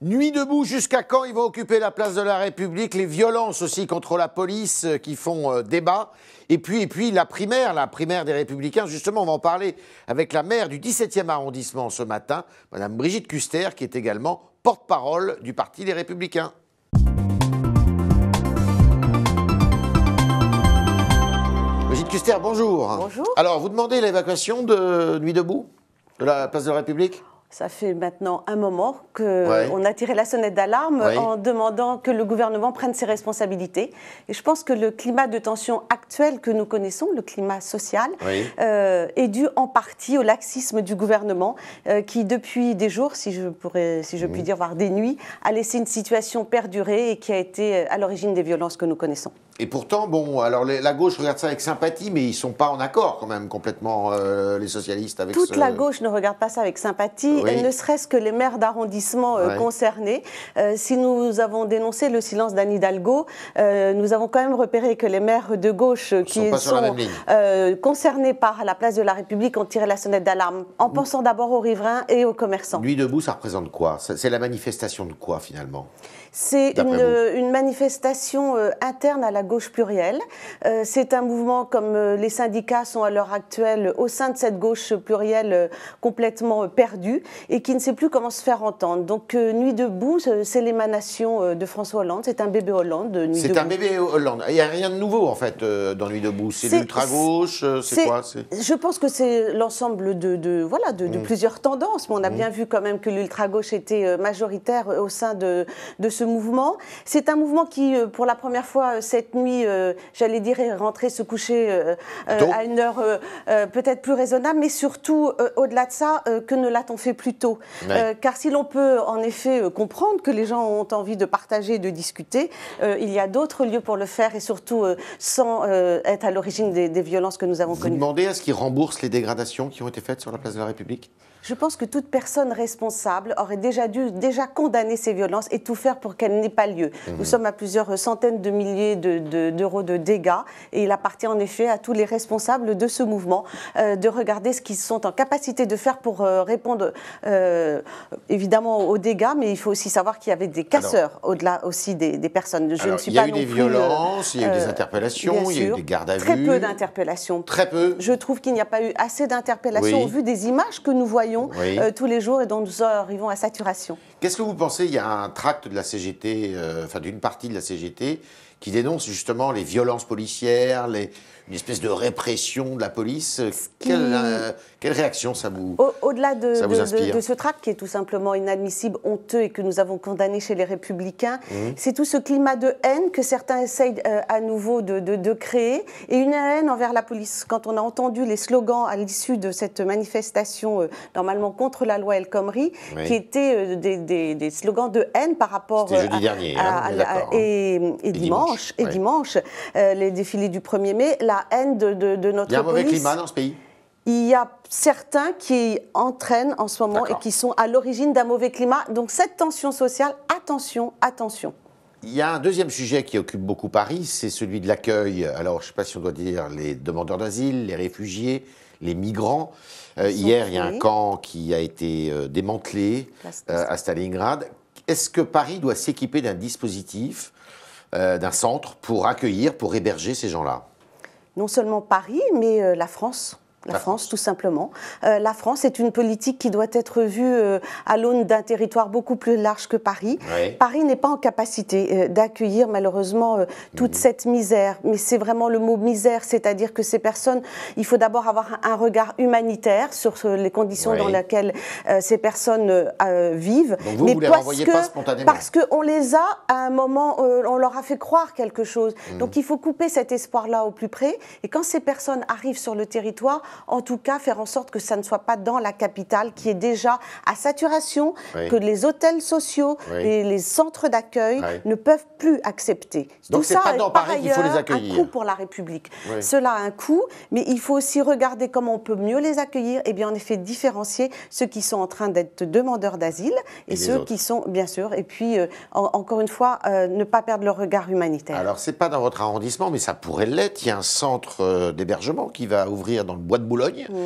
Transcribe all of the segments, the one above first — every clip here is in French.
Nuit debout, jusqu'à quand ils vont occuper la place de la République Les violences aussi contre la police euh, qui font euh, débat. Et puis, puis la primaire, la primaire des Républicains, justement, on va en parler avec la maire du 17e arrondissement ce matin, Madame Brigitte Custer, qui est également porte-parole du Parti des Républicains. Brigitte Custer, bonjour. Bonjour. Alors, vous demandez l'évacuation de Nuit debout de la place de la République ça fait maintenant un moment qu'on a tiré la sonnette d'alarme en demandant que le gouvernement prenne ses responsabilités. Et je pense que le climat de tension actuel que nous connaissons, le climat social, euh, est dû en partie au laxisme du gouvernement euh, qui, depuis des jours, si je, pourrais, si je puis mhm. dire, voire des nuits, a laissé une situation perdurer et qui a été euh, à l'origine des violences que nous connaissons. Et pourtant, bon, alors la gauche regarde ça avec sympathie, mais ils ne sont pas en accord quand même complètement, euh, les socialistes, avec Toute la gauche ne regarde pas ça avec sympathie, ne serait-ce que les maires d'arrondissement euh, concernés. Euh, si nous avons dénoncé le silence d'Anne Hidalgo, nous avons quand même repéré que les maires de gauche qui sont, concernés par la place de la République ont tiré la sonnette d'alarme, en pensant d'abord aux riverains et aux commerçants. Lui debout, ça représente quoi C'est la manifestation de quoi finalement C'est une manifestation interne à la gauche plurielle. Euh, c'est un mouvement comme euh, les syndicats sont à l'heure actuelle au sein de cette gauche plurielle euh, complètement perdue et qui ne sait plus comment se faire entendre. Donc Nuit debout, c'est l'émanation de François Hollande, c'est un bébé Hollande. De Nuit c'est un bébé Hollande. Il n'y a rien de nouveau en fait dans Nuit debout. C'est, l'ultra-gauche, c'est, quoi Je pense que c'est l'ensemble de, voilà, de, mmh. plusieurs tendances, mais on a mmh. bien vu quand même que l'ultra-gauche était majoritaire au sein de, de ce mouvement. C'est un mouvement qui, pour la première fois cette nuit, euh, j'allais dire, rentrer, se coucher euh, euh, à une heure peut-être plus raisonnable, mais surtout, au-delà de ça, que ne l'a-t-on fait plus tôt Car si l'on peut en effet comprendre que les gens ont envie de partager, de discuter, il y a d'autres lieux pour le faire et surtout sans être à l'origine des, violences que nous avons connues. Vous demandez à ce qu'ils remboursent les dégradations qui ont été faites sur la place de la République je pense que toute personne responsable aurait déjà dû déjà condamner ces violences et tout faire pour qu'elles n'aient pas lieu. Nous mhm. sommes à plusieurs centaines de milliers d'euros de, de, dégâts et il appartient en effet à tous les responsables de ce mouvement euh, de regarder ce qu'ils sont en capacité de faire pour euh, répondre euh, évidemment aux dégâts, mais il faut aussi savoir qu'il y avait des casseurs au-delà aussi des, personnes. Je alors, il y a eu des violences, il y a eu des interpellations, il y a eu des gardes à vue. Très peu d'interpellations. Très peu. Je trouve qu'il n'y a pas eu assez d'interpellations au vu des images que nous voyons euh, tous les jours et dont nous arrivons à saturation. Qu'est-ce que vous pensez Il y a un tract de la CGT, euh, enfin d'une partie de la CGT, qui dénonce justement les violences policières, les, une espèce de répression de la police. Euh, quelle, réaction ça vous Au-delà de, ce trac qui est tout simplement inadmissible, honteux et que nous avons condamné chez les Républicains, mmh. c'est tout ce climat de haine que certains essayent euh, à nouveau de, créer et une haine envers la police. Quand on a entendu les slogans à l'issue de cette manifestation, euh, normalement contre la loi El Khomri, qui étaient des, slogans de haine par rapport. à, dernier, hein, hein. et, dimanche, et dimanche euh, les défilés du 1er mai, la haine de, notre pays. Il y a un mauvais climat dans ce pays il y a certains qui entraînent en ce moment et qui sont à l'origine d'un mauvais climat. Donc cette tension sociale, attention, attention. Il y a un deuxième sujet qui occupe beaucoup Paris, c'est celui de l'accueil. Alors, je ne sais pas si on doit dire les demandeurs d'asile, les réfugiés, les migrants. Euh, hier, il y a un camp qui a été euh, démantelé à Stalingrad. Est-ce que Paris doit s'équiper d'un dispositif euh, d'un centre pour accueillir, pour héberger ces gens-là Non seulement Paris, mais euh, la France. La, ah. France, tout simplement. Euh, la France est une politique qui doit être vue euh, à l'aune d'un territoire beaucoup plus large que Paris. Paris n'est pas en capacité euh, d'accueillir malheureusement toute mm. cette misère. Mais c'est vraiment le mot misère, c'est-à-dire que ces personnes, il faut d'abord avoir un regard humanitaire sur les conditions dans lesquelles ces personnes vivent. Donc vous, Mais les parce que, pas spontanément. Parce qu'on les a à un moment, on leur a fait croire quelque chose. Mm. Donc il faut couper cet espoir-là au plus près. Et quand ces personnes arrivent sur le territoire, en tout cas, faire en sorte que ça ne soit pas dans la capitale qui est déjà à saturation, que les hôtels sociaux, et les centres d'accueil ne peuvent plus accepter. Donc tout ça pas dans Paris faut les accueillir. un coût pour la République. Cela a un coût, mais il faut aussi regarder comment on peut mieux les accueillir et bien en effet différencier ceux qui sont en train d'être demandeurs d'asile et, ceux qui sont, bien sûr, et puis euh, encore une fois, euh, ne pas perdre le regard humanitaire. Alors c'est pas dans votre arrondissement, mais ça pourrait l'être. Il y a un centre euh, d'hébergement qui va ouvrir dans le bois de Boulogne, mhm.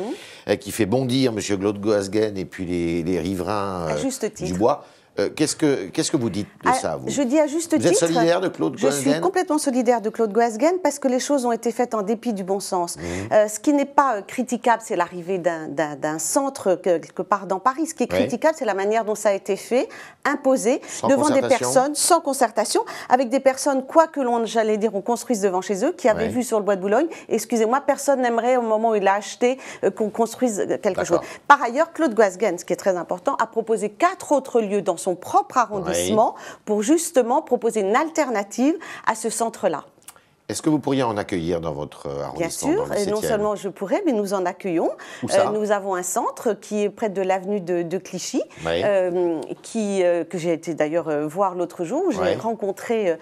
euh, qui fait bondir M. Claude Goasgen et puis les, les riverains euh, du bois. Euh, qu'est-ce que vous dites de ah, ça, vous Je dis à juste titre. Vous êtes solidaire de Claude Je suis complètement solidaire de Claude Guasgen parce que les choses ont été faites en dépit du bon sens. Mmh. Euh, ce qui n'est pas euh, critiquable, c'est l'arrivée d'un centre quelque part dans Paris. Ce qui est critiquable, c'est la manière dont ça a été fait, imposé, devant des personnes, sans concertation, avec des personnes, quoi que l'on, j'allais dire, on construise devant chez eux, qui avaient vu sur le bois de Boulogne, excusez-moi, personne n'aimerait au moment où il a acheté qu'on construise quelque chose. Par ailleurs, Claude Guasgen, ce qui est très important, a proposé quatre autres lieux dans son propre arrondissement pour justement proposer une alternative à ce centre-là. Est-ce que vous pourriez en accueillir dans votre arrondissement Bien sûr, non seulement je pourrais, mais nous en accueillons. Euh, nous avons un centre qui est près de l'avenue de, Clichy, euh, qui, euh, que j'ai été d'ailleurs voir l'autre jour, où j'ai rencontré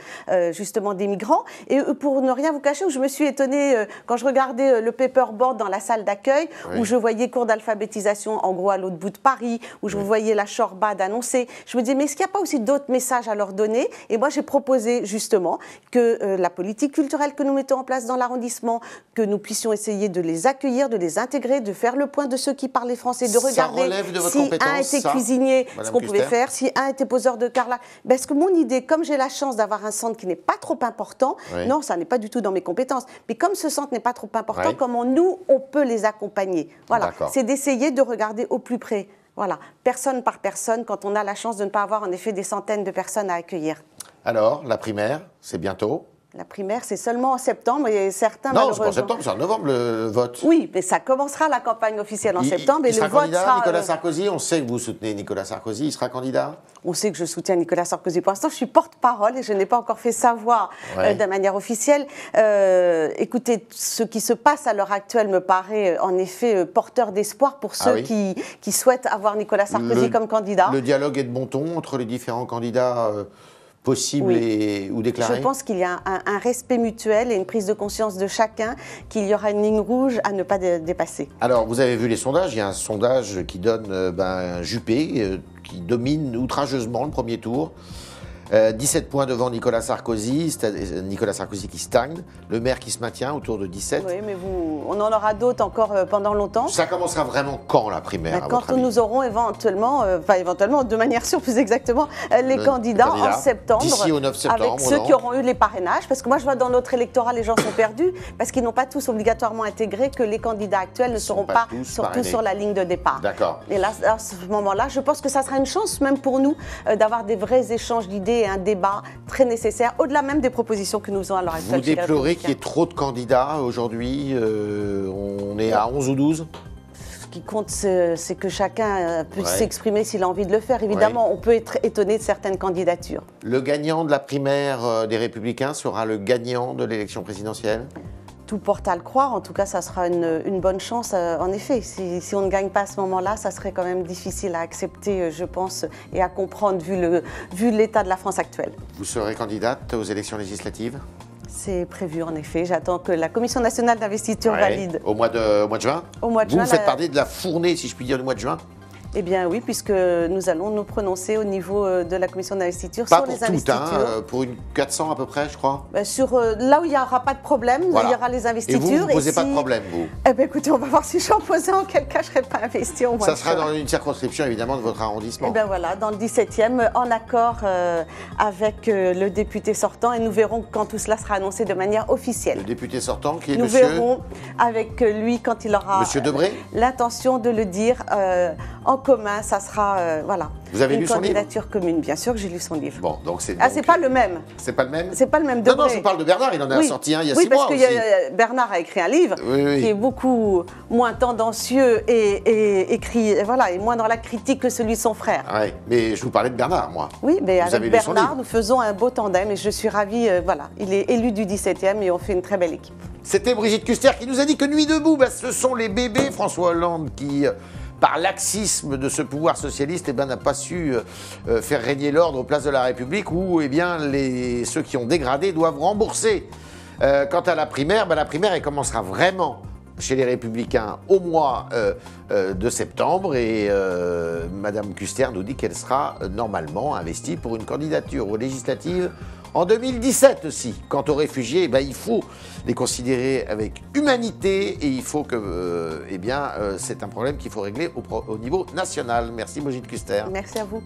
justement des migrants. Et pour ne rien vous cacher, je me suis étonnée quand je regardais le paperboard dans la salle d'accueil, où je voyais cours d'alphabétisation en gros à l'autre bout de Paris, où je voyais la chorbade annoncée. Je me disais, mais est-ce qu'il n'y a pas aussi d'autres messages à leur donner Et moi, j'ai proposé justement que la politique culturelle que nous mettons en place dans l'arrondissement, que nous puissions essayer de les accueillir, de les intégrer, de faire le point de ceux qui parlent français, de regarder de si un était cuisinier, ce qu'on pouvait faire, si un était poseur de carla. Ben, parce que mon idée, comme j'ai la chance d'avoir un centre qui n'est pas trop important, non, ça n'est pas du tout dans mes compétences, mais comme ce centre n'est pas trop important, comment nous, on peut les accompagner Voilà, c'est d'essayer de regarder au plus près. Voilà, personne par personne, quand on a la chance de ne pas avoir en effet des centaines de personnes à accueillir. Alors, la primaire, c'est bientôt la primaire, c'est seulement en septembre et certains. Non, c'est pas en septembre, c'est en novembre le vote. Oui, mais ça commencera la campagne officielle en septembre et le vote sera. Nicolas euh, Sarkozy, on sait que vous soutenez Nicolas Sarkozy, il sera candidat On sait que je soutiens Nicolas Sarkozy. Pour l'instant, je suis porte-parole et je n'ai pas encore fait savoir euh, de manière officielle. Euh, écoutez, ce qui se passe à l'heure actuelle me paraît en effet porteur d'espoir pour ah ceux qui, souhaitent avoir Nicolas Sarkozy comme candidat. Le dialogue est de bon ton entre les différents candidats possible ou déclaré Je pense qu'il y a un, respect mutuel et une prise de conscience de chacun qu'il y aura une ligne rouge à ne pas dépasser. Alors, vous avez vu les sondages. Il y a un sondage qui donne un euh, ben, Juppé, euh, qui domine outrageusement le premier tour. 17 euh, points devant Nicolas Sarkozy, euh, Nicolas Sarkozy qui stagne, le maire qui se maintient autour de 17. Oui, mais vous, on en aura d'autres encore euh, pendant longtemps. Ça commencera vraiment quand la primaire bah, Quand nous aurons éventuellement, enfin éventuellement, de manière sûre plus exactement, les, candidats en septembre. au 9 septembre. Avec ceux qui auront eu les parrainages, parce que moi je vois dans notre électorat, les gens sont perdus, parce qu'ils n'ont pas tous obligatoirement intégré que les candidats actuels ne seront pas, pas surtout sur la ligne de départ. D'accord. Et là, à ce moment-là, je pense que ça sera une chance même pour nous d'avoir des vrais échanges d'idées un débat très nécessaire, au-delà même des propositions que nous avons à l'heure actuelle. Vous déplorez qu'il y ait trop de candidats aujourd'hui euh, On est à 11 ou 12 Ce qui compte, c'est que chacun euh, puisse s'exprimer s'il a envie de le faire. Évidemment, on peut être étonné de certaines candidatures. Le gagnant de la primaire euh, des Républicains sera le gagnant de l'élection présidentielle tout porte à le croire. En tout cas, ça sera une, bonne chance, euh, en effet. Si, on ne gagne pas à ce moment-là, ça serait quand même difficile à accepter, euh, je pense, et à comprendre vu, le, vu l'état de la France actuelle. Vous serez candidate aux élections législatives c'est prévu en effet. J'attends que la Commission nationale d'investiture valide. Au mois, de, au mois de juin Au mois de vous juin. Vous faites parler de la fournée, si je puis dire, du mois de juin eh bien oui, puisque nous allons nous prononcer au niveau euh, de la commission d'investiture sur les hein, investitures. pour euh, tout, pour une 400 à peu près, je crois. Bah, sur euh, là où il n'y aura pas de problème, il y aura les investitures. Et vous, ne posez pas de problème, vous Eh bien écoutez, on va voir si j'en posais, en quel cas je ne serais pas investi au moins. Ça sera dans une circonscription évidemment de votre arrondissement. Eh bien voilà, dans le 17e, en accord avec le député sortant, et nous verrons quand tout cela sera annoncé de manière officielle. Le député sortant qui est nous monsieur... Nous verrons avec lui quand il aura... L'intention de le dire en commun, ça sera euh, voilà. Vous avez lu son livre candidature commune, bien sûr que j'ai lu son livre. Bon, donc c'est. Ah, c'est pas le même. C'est pas le même. C'est pas le même. De non, non, je parle de Bernard. Il en a sorti un il y a oui, six mois. Oui, parce que Bernard a écrit un livre qui est beaucoup moins tendancieux et, écrit, voilà, et moins dans la critique que celui de son frère. Ah oui, mais je vous parlais de Bernard, moi. Oui, mais avec Bernard, nous faisons un beau tandem et je suis ravie. Euh, voilà, il est élu du 17e et on fait une très belle équipe. C'était Brigitte Custer qui nous a dit que Nuit debout, bah, ce sont les bébés François Hollande qui euh, par laxisme de ce pouvoir socialiste, eh ben, n'a pas su euh, euh, faire régner l'ordre aux places de la République où eh bien, ceux qui ont dégradé doivent rembourser. Euh, quant à la primaire, ben, la primaire elle commencera vraiment chez les Républicains au mois de septembre et Mme Madame Custer nous dit qu'elle sera normalement investie pour une candidature aux législatives en 2017 aussi, quant aux réfugiés, ben, il faut les considérer avec humanité et il faut que, euh, eh bien, euh, c'est un problème qu'il faut régler au, niveau national. Merci Brigitte Custer. Merci à vous.